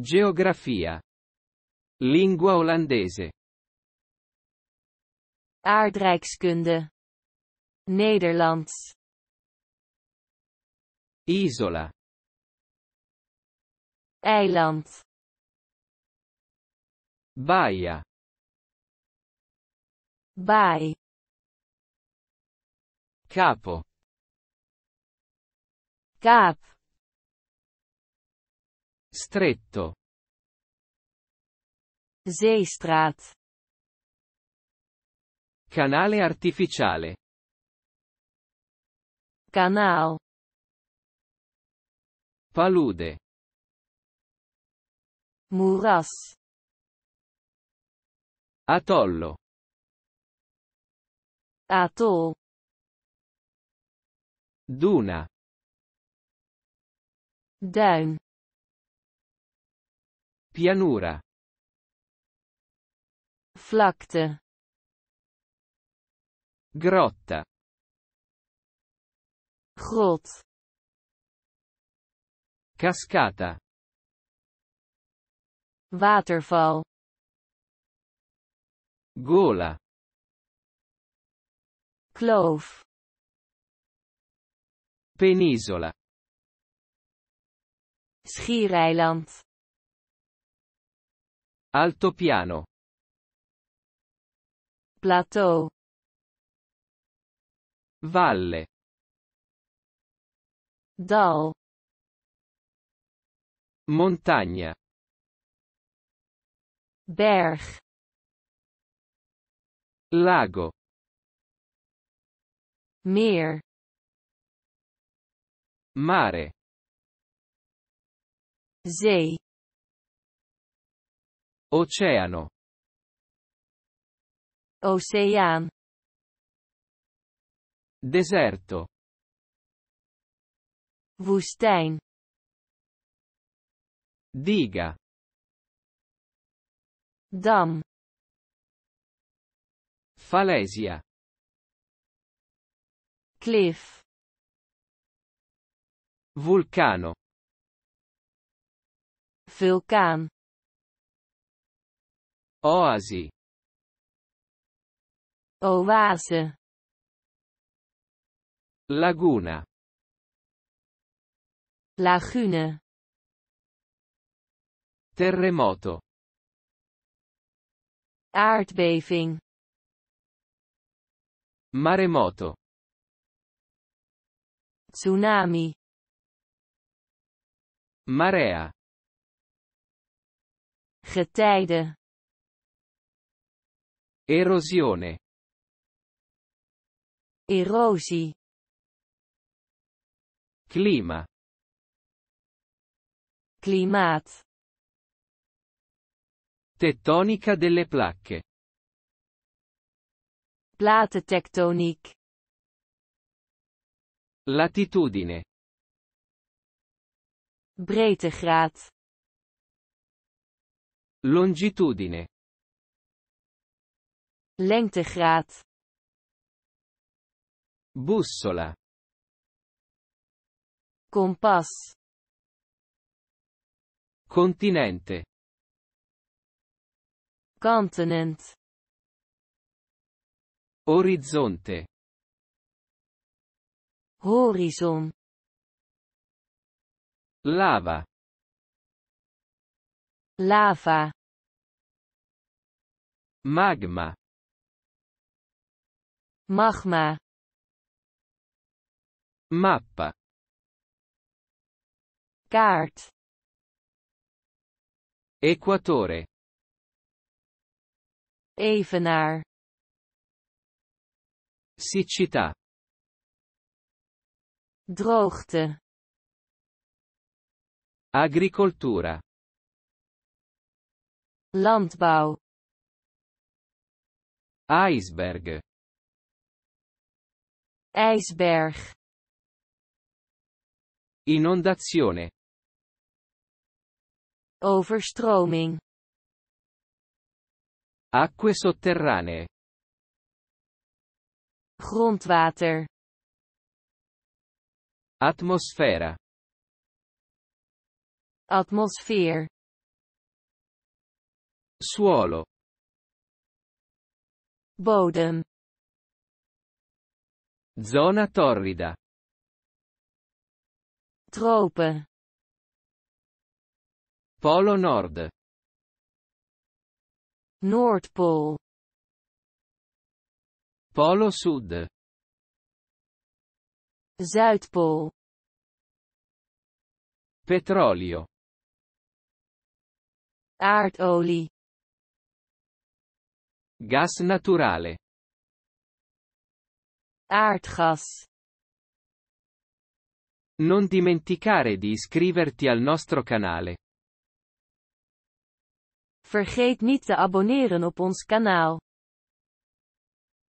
Geografia. Lingua olandese. Aardrijkskunde. Nederlands. Isola. Eiland. Baia. Baai. Capo. Cap. Stretto. Zeestraat. Canale artificiale. Kanaal. Palude. Muras. Atollo. Atol. Duna. Duin. Pianura. Vlakte. Grotta. Grot. Cascata. Waterval. Gola. Kloof. Penisola. Schiereiland. Altopiano. Plateau. Valle. Dal. Montagna. Berg. Lago. Meer. Mare. Zee. Oceano. Oceaan. Deserto. Woestijn. Diga. Dam. Falesia. Cliff. Vulcano. Vulcano. Oase. Oase. Laguna. Lagune. Terremoto. Aardbeving. Maremoto. Tsunami. Marea. Getijden. Erosione. Erosi. Clima. Klimaat. Tettonica delle placche. Plate Platentectoniek. Latitudine. Breedtegraad. Longitudine. Lengtegraad. Bussola. Kompas. Continente. Continent. Orizzonte. Horizon. Lava. Lava. Magma. Magma. Mappa. Kaart. Equatore. Evenaar. Siccità. Droogte. Agricoltura. Landbouw. Iceberg. Ijsberg. Inondazione. Overstroming. Acque sotterranee. Grondwater. Atmosfera. Atmosfeer. Suolo. Bodem. Zona torrida. Trope. Polo Nord. Nordpol. Polo Sud. Zuidpol. Petrolio. Aardolie. Gas naturale aardgas. Non dimenticare di iscriverti al nostro canale. Vergeet niet te abonneren op ons kanaal.